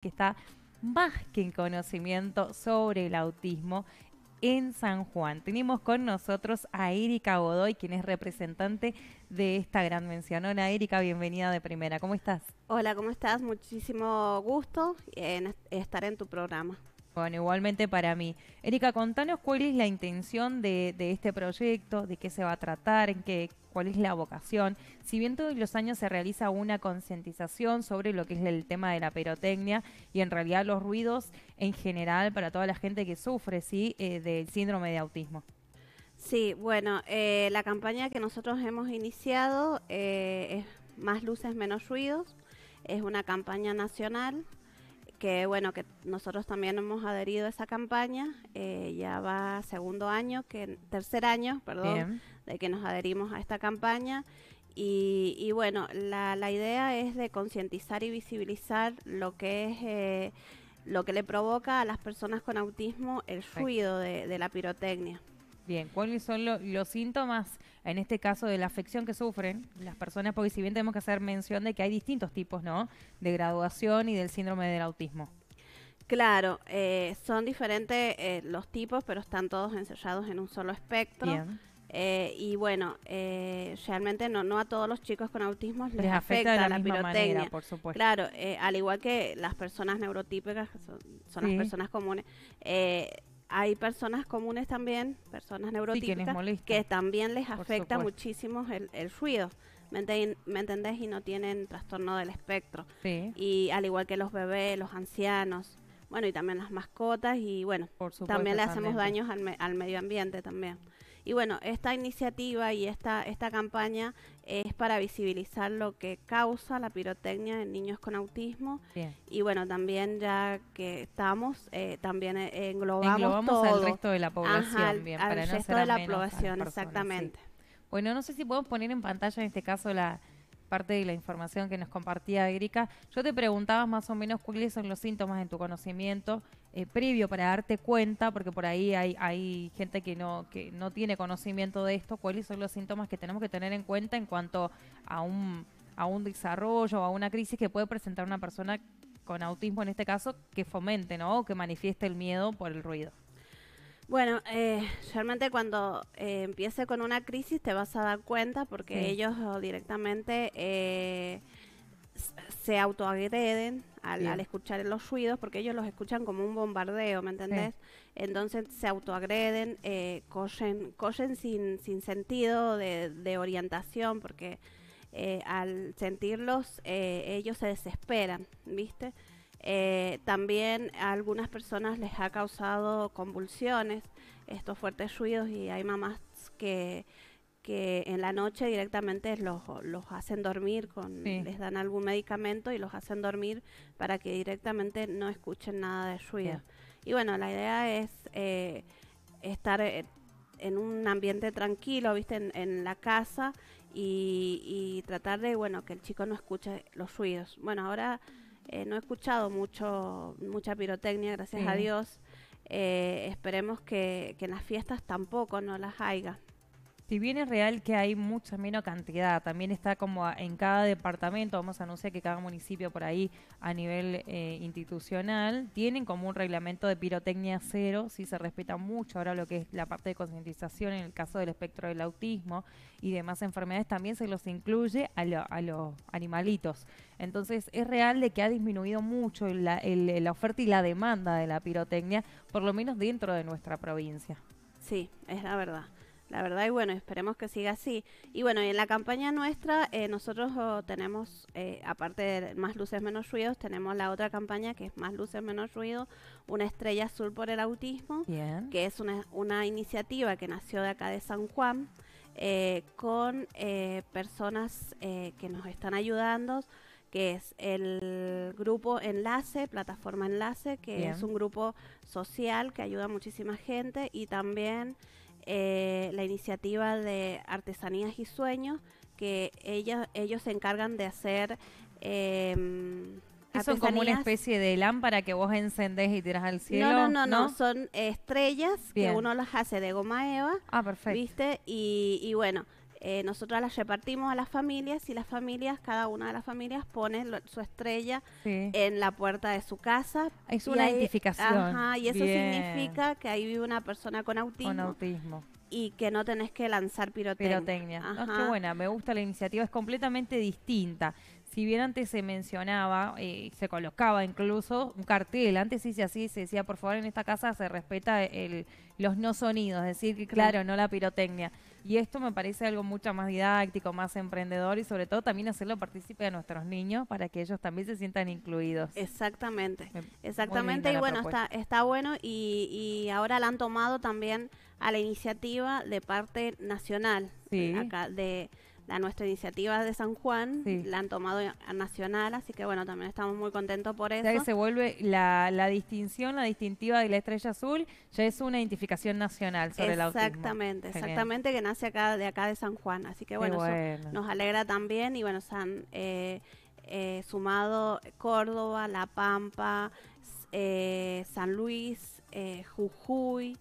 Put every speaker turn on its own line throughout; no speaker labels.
que está más que en conocimiento sobre el autismo en San Juan. Tenemos con nosotros a Erika Godoy, quien es representante de esta gran mención. Hola Erika, bienvenida de primera. ¿Cómo estás?
Hola, ¿cómo estás? Muchísimo gusto en estar en tu programa
igualmente para mí. Erika, contanos cuál es la intención de, este proyecto, de qué se va a tratar, en qué, cuál es la vocación. Si bien todos los años se realiza una concientización sobre lo que es el tema de la perotecnia y en realidad los ruidos en general para toda la gente que sufre ¿sí? Eh, del síndrome de autismo.
Sí, bueno, eh, la campaña que nosotros hemos iniciado eh, es Más luces, menos ruidos. Es una campaña nacional que bueno, que nosotros también hemos adherido a esa campaña, eh, ya va segundo año, que tercer año, perdón, de que nos adherimos a esta campaña. Y, y bueno, la, la, idea es de concientizar y visibilizar lo que es eh, lo que le provoca a las personas con autismo el ruido de la pirotecnia.
Bien, ¿cuáles son los síntomas, en este caso, de la afección que sufren las personas? Porque si bien tenemos que hacer mención de que hay distintos tipos, ¿no? De graduación y del síndrome del autismo.
Claro, eh, son diferentes eh, los tipos, pero están todos ensayados en un solo espectro. Eh, y bueno, realmente no, no a todos los chicos con autismo les, afecta, de la, misma Manera, por supuesto. Claro, al igual que las personas neurotípicas, son, las personas comunes, hay personas comunes también, personas neurotípicas, que, también les afecta muchísimo el, ruido. ¿Me, entendés? Y no tienen trastorno del espectro. Y al igual que los bebés, los ancianos, bueno, y también las mascotas, y bueno, también le hacemos daños al medio ambiente también. Y bueno, esta iniciativa y esta, esta campaña es para visibilizar lo que causa la pirotecnia en niños con autismo. Y bueno, también ya que estamos, eh, también e, englobamos, englobamos al resto de la población. al, resto de la población, exactamente. Bueno, no sé si podemos poner en pantalla en este caso
la, parte de la información que nos compartía Erika. Yo te preguntaba más o menos cuáles son los síntomas en tu conocimiento eh, previo para darte cuenta, porque por ahí hay, hay gente que no, que no tiene conocimiento de esto, cuáles son los síntomas que tenemos que tener en cuenta en cuanto a un, a un desarrollo, a una crisis que puede presentar una persona con autismo en este caso, que fomente ¿no? o que manifieste el miedo por el ruido.
Bueno, eh, realmente cuando eh, empiece con una crisis te vas a dar cuenta porque ellos directamente eh, se autoagreden al, al, escuchar los ruidos porque ellos los escuchan como un bombardeo, ¿me entendés? Entonces se autoagreden, eh, corren, corren sin, sin sentido de, de orientación porque al sentirlos ellos se desesperan, ¿viste? Eh, también a algunas personas les ha causado convulsiones estos fuertes ruidos y hay mamás que, que en la noche directamente los, hacen dormir, con, les dan algún medicamento y los hacen dormir para que directamente no escuchen nada de ruido. Y bueno, la idea es eh, estar eh, en un ambiente tranquilo, viste, en, la casa y, y, tratar de, bueno, que el chico no escuche los ruidos. Bueno, ahora... Eh, no he escuchado mucho, mucha pirotecnia, gracias a Dios. Eh, esperemos que, que, en las fiestas tampoco no las haya.
Si bien es real que hay mucha menos cantidad, también está como en cada departamento, vamos a anunciar que cada municipio por ahí a nivel eh, institucional tienen como un reglamento de pirotecnia cero, si se respeta mucho ahora lo que es la parte de concientización en el caso del espectro del autismo y demás enfermedades, también se los incluye a, los animalitos. Entonces es real de que ha disminuido mucho la oferta y la demanda de la pirotecnia, por lo menos dentro de nuestra provincia.
Sí, es la verdad la verdad, y bueno, esperemos que siga así. Y bueno, y en la campaña nuestra, eh, nosotros oh, tenemos, eh, aparte de Más Luces Menos Ruidos, tenemos la otra campaña que es Más Luces Menos Ruido, una estrella azul por el autismo, que es una, una, iniciativa que nació de acá de San Juan, eh, con personas que nos están ayudando que es el grupo Enlace, Plataforma Enlace, que es un grupo social que ayuda a muchísima gente y también eh, la iniciativa de Artesanías y Sueños, que ellas, ellos se encargan de hacer... Eh, son como una especie de
lámpara que vos encendés y tiras al cielo. No, no, no,
son estrellas que uno las hace de goma eva. Ah, perfecto. ¿Viste? y bueno, eh, nosotras las repartimos a las familias y las familias, cada una de las familias pone su estrella en la puerta de su casa. Es una identificación. Ajá, y eso significa que ahí vive una persona con autismo. Con autismo. Y que no tenés que lanzar pirotecnia. qué buena, me gusta la iniciativa,
es completamente distinta si bien antes se mencionaba, y eh, se colocaba incluso un cartel, antes sí se así, se decía, por favor, en esta casa se respeta el, los no sonidos, es decir, que claro, no la pirotecnia. Y esto me parece algo mucho más didáctico, más emprendedor y sobre todo también hacerlo partícipe a nuestros niños para que ellos también se sientan incluidos.
Exactamente, exactamente. Y bueno, está, está bueno y, ahora la han tomado también a la iniciativa de parte nacional eh, acá de la nuestra iniciativa de San Juan, la han tomado a nacional, así que bueno, también estamos muy contentos por eso. O que se vuelve
la, la, distinción, la distintiva de la estrella azul, ya es una identificación nacional sobre la Exactamente, exactamente,
que nace acá de acá de San Juan, así que bueno, nos alegra también y bueno, se han eh, eh, sumado Córdoba, La Pampa, eh, San Luis, Jujuy.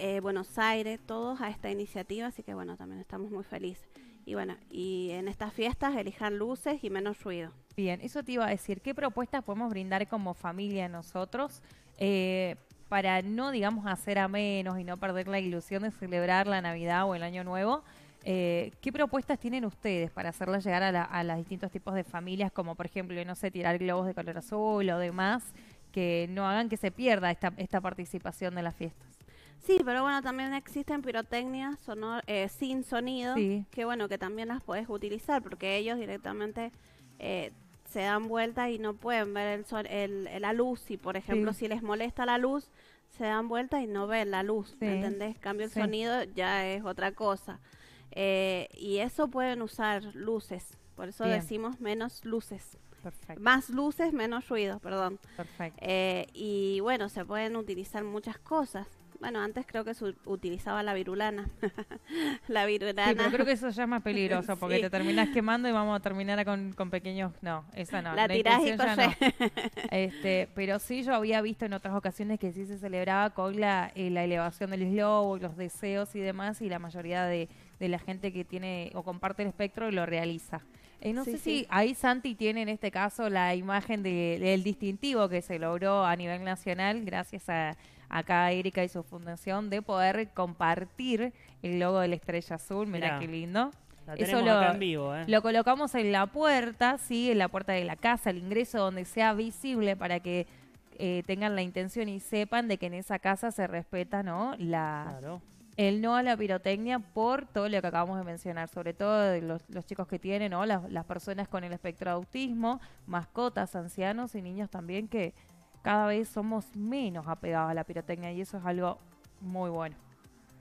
Eh, Buenos Aires, todos a esta iniciativa, así que bueno, también estamos muy felices. Y bueno, y en estas fiestas elijan luces y menos ruido.
Bien, eso te iba a decir, ¿qué propuestas podemos brindar como familia nosotros eh, para no, digamos, hacer a menos y no perder la ilusión de celebrar la Navidad o el Año Nuevo? Eh, ¿Qué propuestas tienen ustedes para hacerlas llegar a, los distintos tipos de familias, como por ejemplo, no sé, tirar globos de color azul o demás, que no hagan que se pierda esta, esta participación de la fiesta?
Sí, pero bueno, también existen pirotecnias eh, sin sonido, que bueno, que también las puedes utilizar, porque ellos directamente eh, se dan vueltas y no pueden ver el, el la luz, y por ejemplo, si les molesta la luz, se dan vuelta y no ven la luz, ¿entendés? Cambio el sonido, ya es otra cosa. Eh, y eso pueden usar luces, por eso decimos menos luces. Más luces, menos ruidos, perdón. y bueno, se pueden utilizar muchas cosas. Bueno, antes creo que se utilizaba la virulana. la virulana. Sí, pero creo que eso ya es más peligroso porque te terminas
quemando y vamos a terminar con, pequeños. No, esa no. La, la tirás y Este, pero sí, yo había visto en otras ocasiones que sí se celebraba con eh, la, elevación del globo, los deseos y demás, y la mayoría de, de la gente que tiene o comparte el espectro lo realiza. Eh, no sé si ahí Santi tiene en este caso la imagen del distintivo que se logró a nivel nacional gracias a acá Erika y su fundación de poder compartir el logo de la estrella azul. mira qué lindo. Eso lo, eh. lo colocamos en la puerta, sí, en la puerta de la casa, el ingreso donde sea visible para que eh, tengan la intención y sepan de que en esa casa se respeta, ¿no? La, el no a la pirotecnia por todo lo que acabamos de mencionar, sobre todo los, chicos que tienen, ¿no? las, personas con el espectro de autismo, mascotas, ancianos y niños también que cada vez somos menos apegados a la pirotecnia y eso es algo muy bueno.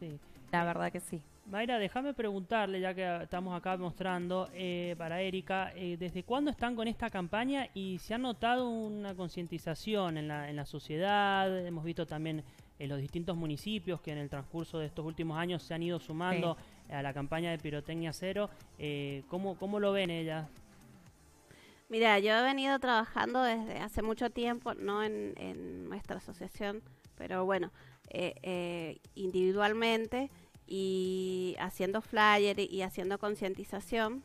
Sí. La verdad que sí. Mayra, déjame preguntarle, ya que estamos acá mostrando eh, para Erika, eh, ¿desde cuándo están con esta campaña y se ha notado una concientización en la sociedad? Hemos visto también en los distintos municipios que en el transcurso de estos últimos años se han ido sumando a la campaña de Pirotecnia Cero. Eh, ¿cómo, ¿Cómo lo ven
ellas? Mira, yo he venido trabajando desde hace mucho tiempo, no en, nuestra asociación, pero bueno, eh, eh, individualmente y haciendo flyer y haciendo concientización.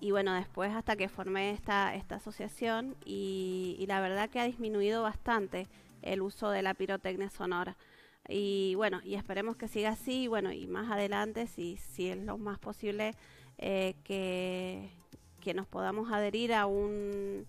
Y bueno, después hasta que formé esta, esta asociación y, y la verdad que ha disminuido bastante el uso de la pirotecnia sonora. Y bueno, y esperemos que siga así, bueno, y más adelante, si, si es lo más posible, eh, que, que nos podamos adherir a un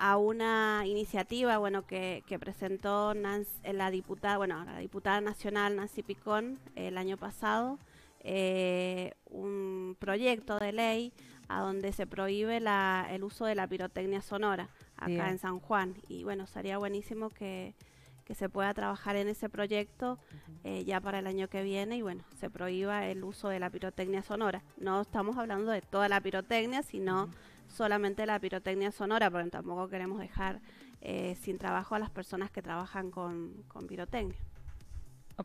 a una iniciativa bueno que, presentó eh, la diputada bueno la diputada nacional Nancy Picón el año pasado eh, un proyecto de ley a donde se prohíbe el uso de la pirotecnia sonora, acá en San Juan. Y bueno, sería buenísimo que, se pueda trabajar en ese proyecto eh, ya para el año que viene y bueno, se prohíba el uso de la pirotecnia sonora. No estamos hablando de toda la pirotecnia, sino solamente la pirotecnia sonora, porque tampoco queremos dejar eh, sin trabajo a las personas que trabajan con, con pirotecnia.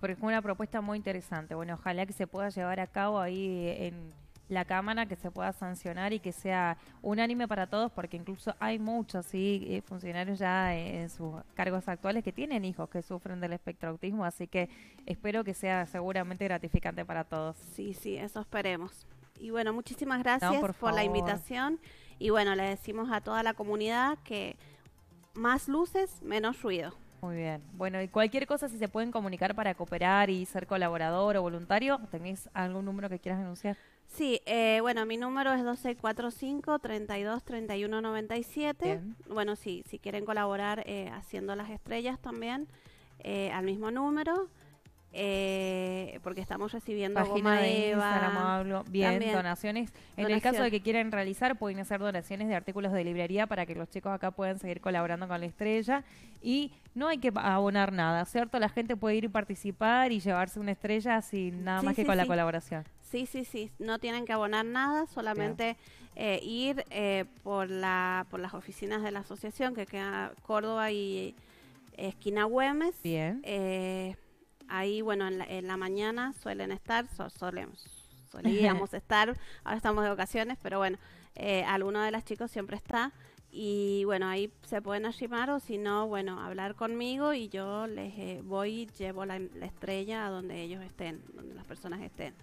Pero es una propuesta muy interesante. Bueno, ojalá que se pueda llevar a cabo ahí en la Cámara, que se pueda sancionar y que sea unánime para todos, porque incluso hay muchos ¿sí? Eh, funcionarios ya en sus cargos actuales que tienen hijos que sufren del espectro autismo, así que espero que sea seguramente
gratificante para todos. Sí, sí, eso esperemos. Y bueno, muchísimas gracias por, por la invitación y bueno, le decimos a toda la comunidad que más luces, menos ruido. Muy bien. Bueno, y cualquier cosa, si se pueden comunicar para cooperar y ser colaborador
o voluntario, ¿tenéis algún número que quieras anunciar?
Sí, eh, bueno, mi número es y 323197 Bueno, sí, si quieren colaborar eh, haciendo las estrellas también, eh, al mismo número porque estamos recibiendo de Eva. Bien, donaciones. En el caso de que
quieran realizar, pueden hacer donaciones de artículos de librería para que los chicos acá puedan seguir colaborando con la estrella. Y no hay que abonar nada, ¿cierto? La gente puede ir y participar y llevarse una estrella
sin nada más que con la
colaboración.
Sí, sí, sí. No tienen que abonar nada, solamente eh, ir eh, por, la, por las oficinas de la asociación que queda Córdoba y Esquina Güemes. Bien. Eh, Ahí, bueno, en la, mañana suelen estar, solemos, solíamos estar, ahora estamos de ocasiones, pero bueno, eh, alguno de las chicos siempre está. Y bueno, ahí se pueden arrimar o si no, bueno, hablar conmigo y yo les eh, voy y llevo la, estrella a donde ellos estén, donde las personas estén.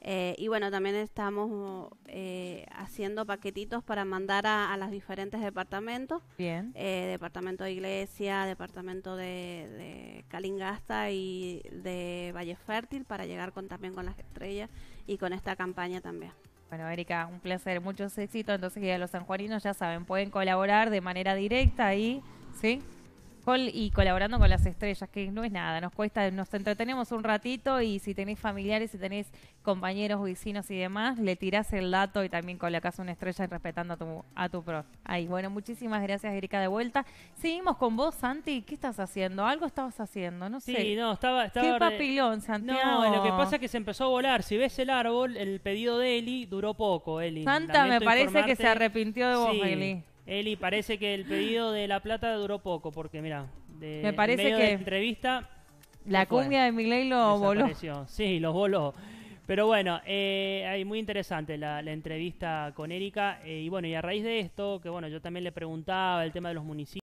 Eh, y bueno, también estamos eh, haciendo paquetitos para mandar a, a los diferentes departamentos. Bien. Eh, departamento de Iglesia, departamento de, Calingasta y de Valle Fértil para llegar con, también con las estrellas y con esta campaña también.
Bueno, Erika, un placer, muchos éxitos. Entonces, ya los sanjuaninos ya saben, pueden colaborar de manera directa ahí, ¿sí? y colaborando con las estrellas, que no es nada, nos cuesta, nos entretenemos un ratito y si tenés familiares, si tenés compañeros, vecinos y demás, le tirás el dato y también colocas una estrella y respetando a tu, a tu pro. Ahí, bueno, muchísimas gracias, Erika, de vuelta. Seguimos con vos, Santi, ¿qué estás haciendo? Algo estabas haciendo, no sé. Sí, no, estaba... ¿Qué papilón, Santiago? No, ah. lo que pasa es que se empezó a volar. Si ves el árbol, el pedido de Eli duró poco, Eli. Santa, me parece que se arrepintió de vos, Eli. Eli, parece que el pedido de La Plata duró poco, porque mira, de, la entrevista... La cumbia de Miley lo voló. Sí, los voló. Pero bueno, eh, muy interesante la, entrevista con Erika. Eh, y bueno, y a raíz de esto, que bueno, yo también le preguntaba el tema de los municipios.